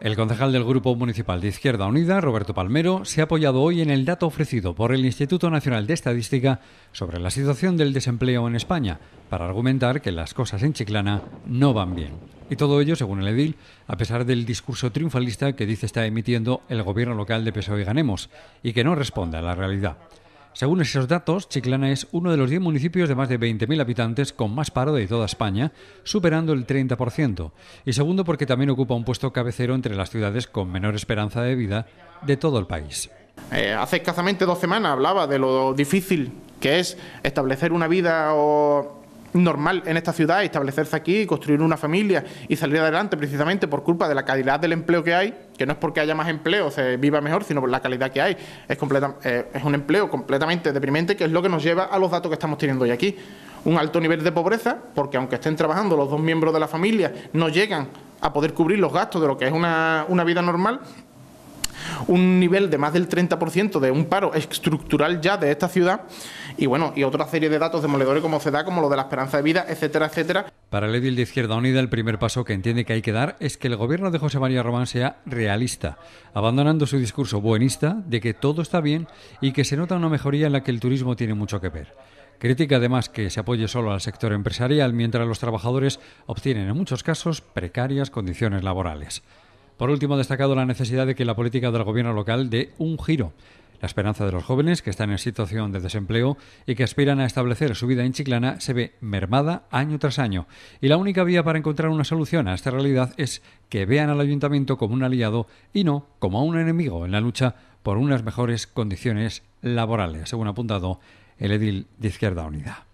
El concejal del Grupo Municipal de Izquierda Unida, Roberto Palmero, se ha apoyado hoy en el dato ofrecido por el Instituto Nacional de Estadística sobre la situación del desempleo en España, para argumentar que las cosas en Chiclana no van bien. Y todo ello, según el edil, a pesar del discurso triunfalista que dice está emitiendo el gobierno local de PSOE y Ganemos, y que no responde a la realidad. Según esos datos, Chiclana es uno de los 10 municipios de más de 20.000 habitantes con más paro de toda España, superando el 30%, y segundo porque también ocupa un puesto cabecero entre las ciudades con menor esperanza de vida de todo el país. Eh, hace escasamente dos semanas hablaba de lo difícil que es establecer una vida o normal en esta ciudad, establecerse aquí, construir una familia y salir adelante precisamente por culpa de la calidad del empleo que hay, que no es porque haya más empleo, se viva mejor, sino por la calidad que hay. Es, completa, eh, es un empleo completamente deprimente, que es lo que nos lleva a los datos que estamos teniendo hoy aquí. Un alto nivel de pobreza, porque aunque estén trabajando los dos miembros de la familia, no llegan a poder cubrir los gastos de lo que es una, una vida normal un nivel de más del 30% de un paro estructural ya de esta ciudad y bueno, y otra serie de datos demoledores como se da, como lo de la esperanza de vida, etcétera, etcétera. Para el edil de Izquierda Unida, el primer paso que entiende que hay que dar es que el gobierno de José María Román sea realista, abandonando su discurso buenista de que todo está bien y que se nota una mejoría en la que el turismo tiene mucho que ver. Critica además que se apoye solo al sector empresarial mientras los trabajadores obtienen en muchos casos precarias condiciones laborales. Por último, ha destacado la necesidad de que la política del gobierno local dé un giro. La esperanza de los jóvenes que están en situación de desempleo y que aspiran a establecer su vida en Chiclana se ve mermada año tras año. Y la única vía para encontrar una solución a esta realidad es que vean al ayuntamiento como un aliado y no como un enemigo en la lucha por unas mejores condiciones laborales, según ha apuntado el edil de Izquierda Unida.